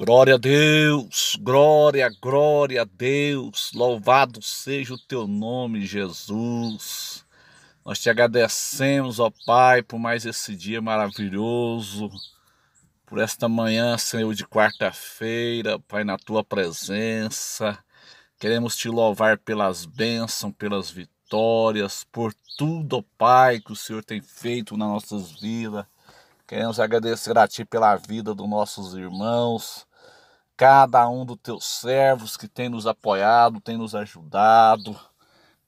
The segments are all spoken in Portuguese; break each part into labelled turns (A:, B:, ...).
A: Glória a Deus, glória, glória a Deus, louvado seja o teu nome, Jesus. Nós te agradecemos, ó Pai, por mais esse dia maravilhoso, por esta manhã, Senhor, de quarta-feira, Pai, na tua presença. Queremos te louvar pelas bênçãos, pelas vitórias, por tudo, ó Pai, que o Senhor tem feito nas nossas vidas. Queremos agradecer a Ti pela vida dos nossos irmãos, cada um dos teus servos que tem nos apoiado, tem nos ajudado.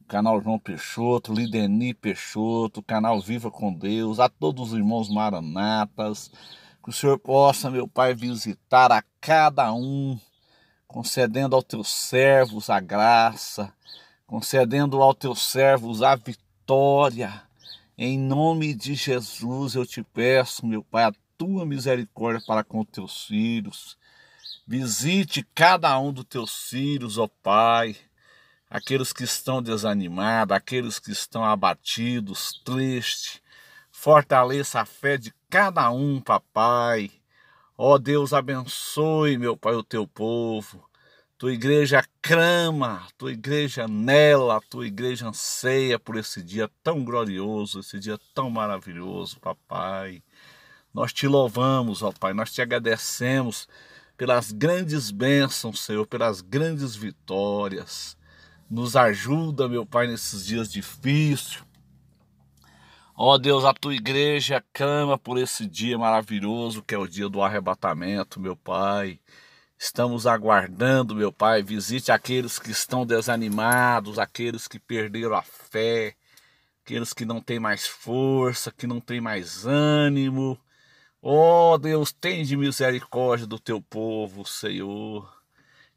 A: O canal João Peixoto, Lideni Peixoto, canal Viva com Deus, a todos os irmãos maranatas, que o Senhor possa, meu Pai, visitar a cada um, concedendo aos teus servos a graça, concedendo aos teus servos a vitória. Em nome de Jesus eu te peço, meu Pai, a tua misericórdia para com teus filhos Visite cada um dos teus filhos, ó Pai, aqueles que estão desanimados, aqueles que estão abatidos, tristes. Fortaleça a fé de cada um, papai. Ó Deus, abençoe, meu Pai, o teu povo. Tua igreja crama, tua igreja nela, tua igreja anseia por esse dia tão glorioso, esse dia tão maravilhoso, papai. Nós te louvamos, ó Pai, nós te agradecemos pelas grandes bênçãos, Senhor, pelas grandes vitórias. Nos ajuda, meu Pai, nesses dias difíceis. Ó oh, Deus, a tua igreja clama por esse dia maravilhoso que é o dia do arrebatamento, meu Pai. Estamos aguardando, meu Pai. Visite aqueles que estão desanimados, aqueles que perderam a fé, aqueles que não têm mais força, que não têm mais ânimo. Ó oh, Deus, tende misericórdia do teu povo, Senhor.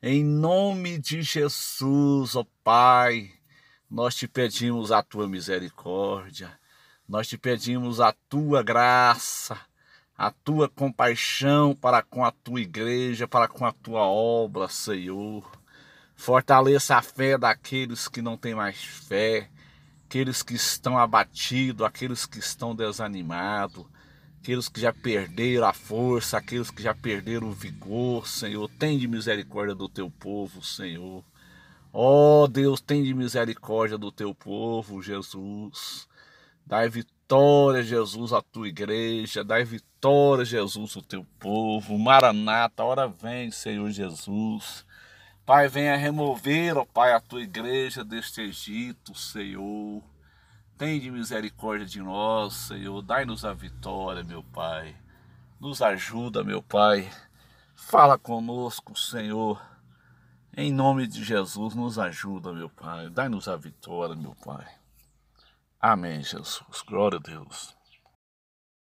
A: Em nome de Jesus, ó oh Pai, nós te pedimos a tua misericórdia, nós te pedimos a tua graça, a tua compaixão para com a tua igreja, para com a tua obra, Senhor. Fortaleça a fé daqueles que não têm mais fé, aqueles que estão abatidos, aqueles que estão desanimados aqueles que já perderam a força, aqueles que já perderam o vigor, Senhor, tem de misericórdia do teu povo, Senhor. Ó oh, Deus, tem de misericórdia do teu povo, Jesus. Dai vitória, Jesus, à tua igreja. Dai vitória, Jesus, ao teu povo. Maranata, hora vem, Senhor Jesus. Pai, venha remover, ó oh, Pai, a tua igreja deste Egito, Senhor. Tende misericórdia de nós, Senhor. Dai-nos a vitória, meu Pai. Nos ajuda, meu Pai. Fala conosco, Senhor. Em nome de Jesus, nos ajuda, meu Pai. Dai-nos a vitória, meu Pai. Amém, Jesus. Glória a Deus.